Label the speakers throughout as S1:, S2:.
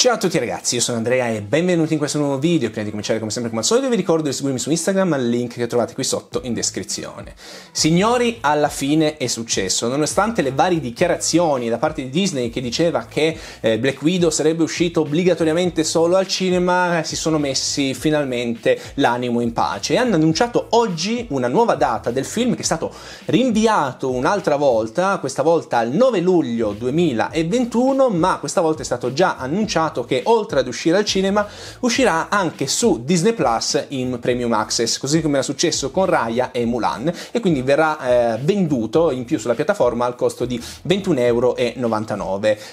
S1: Ciao a tutti ragazzi, io sono Andrea e benvenuti in questo nuovo video. Prima di cominciare come sempre come al solito vi ricordo di seguirmi su Instagram al link che trovate qui sotto in descrizione. Signori, alla fine è successo. Nonostante le varie dichiarazioni da parte di Disney che diceva che eh, Black Widow sarebbe uscito obbligatoriamente solo al cinema, si sono messi finalmente l'animo in pace e hanno annunciato oggi una nuova data del film che è stato rinviato un'altra volta, questa volta al 9 luglio 2021, ma questa volta è stato già annunciato confermato che oltre ad uscire al cinema uscirà anche su Disney Plus in Premium Access, così come era successo con Raya e Mulan e quindi verrà eh, venduto in più sulla piattaforma al costo di 21,99 euro.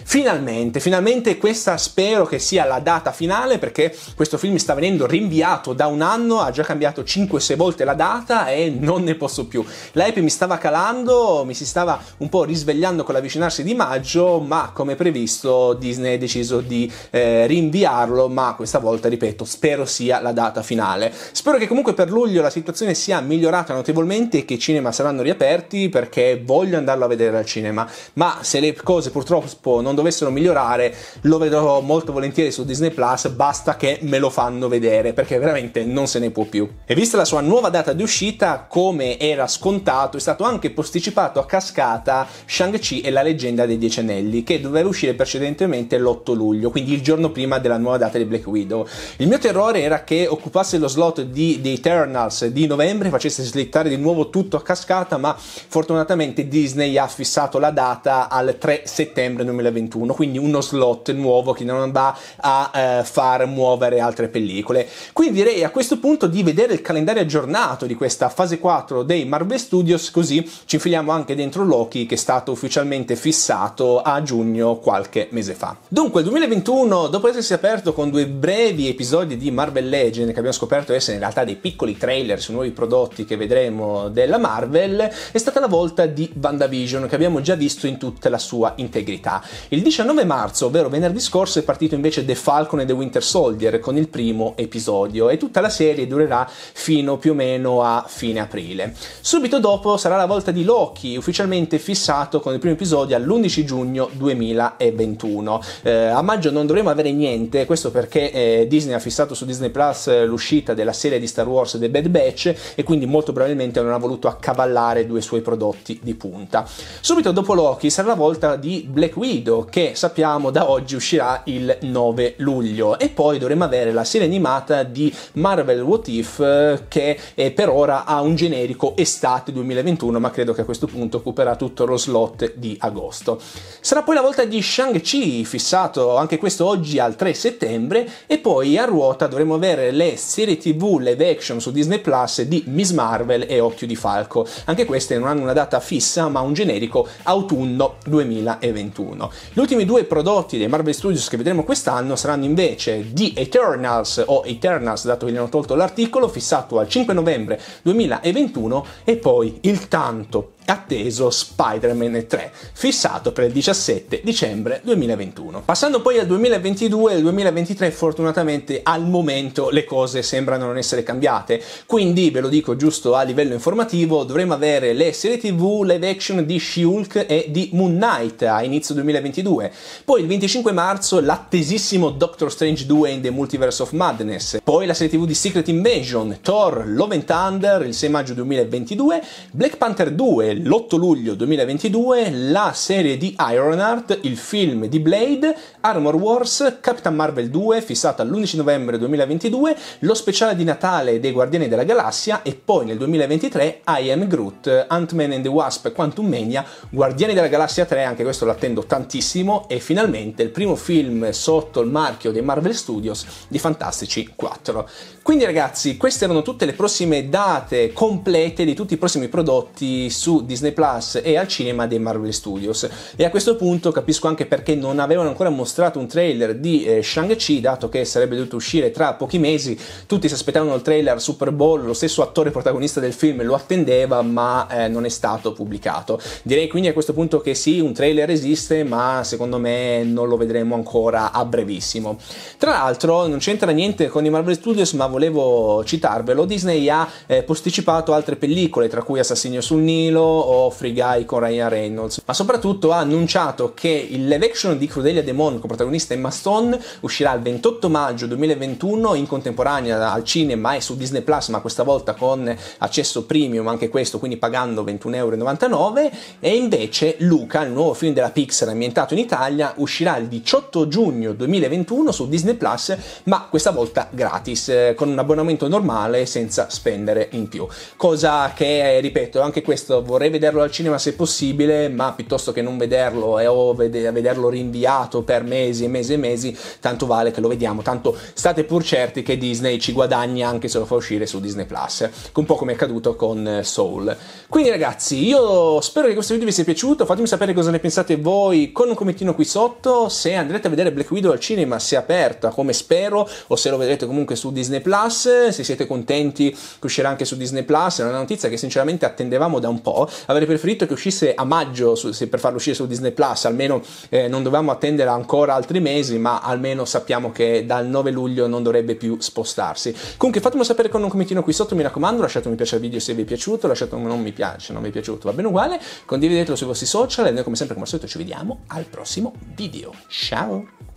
S1: Finalmente, finalmente questa spero che sia la data finale perché questo film sta venendo rinviato da un anno, ha già cambiato 5-6 volte la data e non ne posso più. L'hype mi stava calando, mi si stava un po' risvegliando con l'avvicinarsi di maggio, ma come previsto Disney ha deciso di eh, rinviarlo, ma questa volta, ripeto, spero sia la data finale. Spero che comunque per luglio la situazione sia migliorata notevolmente e che i cinema saranno riaperti perché voglio andarlo a vedere al cinema, ma se le cose purtroppo non dovessero migliorare, lo vedrò molto volentieri su Disney Plus, basta che me lo fanno vedere perché veramente non se ne può più. E vista la sua nuova data di uscita, come era scontato, è stato anche posticipato a cascata Shang-Chi e la leggenda dei Dieci Anelli, che doveva uscire precedentemente l'8 luglio, quindi il giorno prima della nuova data di Black Widow. Il mio terrore era che occupasse lo slot di, The Eternals di novembre, facesse slittare di nuovo tutto a cascata, ma fortunatamente Disney ha fissato la data al 3 settembre 2021, quindi uno slot nuovo che non va a eh, far muovere altre pellicole. Quindi direi a questo punto di vedere il calendario aggiornato di questa fase 4 dei Marvel Studios, così ci infiliamo anche dentro Loki che è stato ufficialmente fissato a giugno qualche mese fa. Dunque, il 2021 1, dopo essersi aperto con due brevi episodi di Marvel Legend, che abbiamo scoperto essere in realtà dei piccoli trailer su nuovi prodotti che vedremo della Marvel, è stata la volta di WandaVision, che abbiamo già visto in tutta la sua integrità. Il 19 marzo, ovvero venerdì scorso, è partito invece The Falcon e The Winter Soldier con il primo episodio, e tutta la serie durerà fino più o meno a fine aprile. Subito dopo sarà la volta di Loki, ufficialmente fissato con il primo episodio all'11 giugno 2021. Eh, a maggio non non dovremo avere niente, questo perché eh, Disney ha fissato su Disney Plus eh, l'uscita della serie di Star Wars The Bad Batch e quindi molto probabilmente non ha voluto accavallare due suoi prodotti di punta. Subito dopo Loki sarà la volta di Black Widow che sappiamo da oggi uscirà il 9 luglio e poi dovremo avere la serie animata di Marvel What If eh, che eh, per ora ha un generico estate 2021 ma credo che a questo punto occuperà tutto lo slot di agosto. Sarà poi la volta di Shang-Chi fissato anche questo questo oggi al 3 settembre e poi a ruota dovremo avere le serie tv live action su Disney Plus di Miss Marvel e Occhio di Falco. Anche queste non hanno una data fissa ma un generico autunno 2021. Gli ultimi due prodotti dei Marvel Studios che vedremo quest'anno saranno invece The Eternals o Eternals dato che gli hanno tolto l'articolo fissato al 5 novembre 2021 e poi il tanto atteso Spider-Man 3, fissato per il 17 dicembre 2021. Passando poi al 2022 e al 2023, fortunatamente al momento le cose sembrano non essere cambiate, quindi ve lo dico giusto a livello informativo, dovremo avere le serie TV live action di She-Hulk e di Moon Knight a inizio 2022, poi il 25 marzo l'attesissimo Doctor Strange 2 in The Multiverse of Madness, poi la serie TV di Secret Invasion, Thor, Love and Thunder il 6 maggio 2022, Black Panther 2 l'8 luglio 2022 la serie di Ironheart, il film di Blade, Armor Wars, Captain Marvel 2 fissata l'11 novembre 2022, lo speciale di Natale dei Guardiani della Galassia e poi nel 2023 I Am Groot, Ant-Man and the Wasp, Quantum Mania, Guardiani della Galassia 3, anche questo l'attendo tantissimo e finalmente il primo film sotto il marchio dei Marvel Studios di Fantastici 4. Quindi ragazzi, queste erano tutte le prossime date complete di tutti i prossimi prodotti su Disney Plus e al cinema dei Marvel Studios. E a questo punto capisco anche perché non avevano ancora mostrato un trailer di eh, Shang-Chi, dato che sarebbe dovuto uscire tra pochi mesi. Tutti si aspettavano il trailer Super Bowl, lo stesso attore protagonista del film lo attendeva, ma eh, non è stato pubblicato. Direi quindi a questo punto che sì, un trailer esiste, ma secondo me non lo vedremo ancora a brevissimo. Tra l'altro, non c'entra niente con i Marvel Studios, ma volevo citarvelo: Disney ha eh, posticipato altre pellicole, tra cui Assassino sul Nilo, o Free Guy con Ryan Reynolds, ma soprattutto ha annunciato che il live action di Crudelia Demon con protagonista Emma Stone uscirà il 28 maggio 2021 in contemporanea al cinema e su Disney Plus, ma questa volta con accesso premium, anche questo, quindi pagando 21,99€. E invece Luca, il nuovo film della Pixar ambientato in Italia, uscirà il 18 giugno 2021 su Disney Plus, ma questa volta gratis, eh, con un abbonamento normale senza spendere in più. Cosa che, ripeto, anche questo vorrei vorrei vederlo al cinema se possibile, ma piuttosto che non vederlo e eh, o vede- vederlo rinviato per mesi e mesi e mesi, tanto vale che lo vediamo, tanto state pur certi che Disney ci guadagna anche se lo fa uscire su Disney Plus, un po' come è accaduto con eh, Soul. Quindi ragazzi, io spero che questo video vi sia piaciuto, fatemi sapere cosa ne pensate voi con un commentino qui sotto, se andrete a vedere Black Widow al cinema, se è aperta come spero, o se lo vedrete comunque su Disney Plus, se siete contenti che uscirà anche su Disney Plus, è una notizia che sinceramente attendevamo da un po', avrei preferito che uscisse a maggio su, per farlo uscire su Disney Plus, almeno eh, non dovevamo attendere ancora altri mesi, ma almeno sappiamo che dal 9 luglio non dovrebbe più spostarsi. Comunque fatemelo sapere con un commentino qui sotto, mi raccomando, lasciate un piace al video se vi è piaciuto, lasciate un non mi piace, se non vi è piaciuto, va bene uguale, condividetelo sui vostri social e noi come sempre come al solito ci vediamo al prossimo video. Ciao!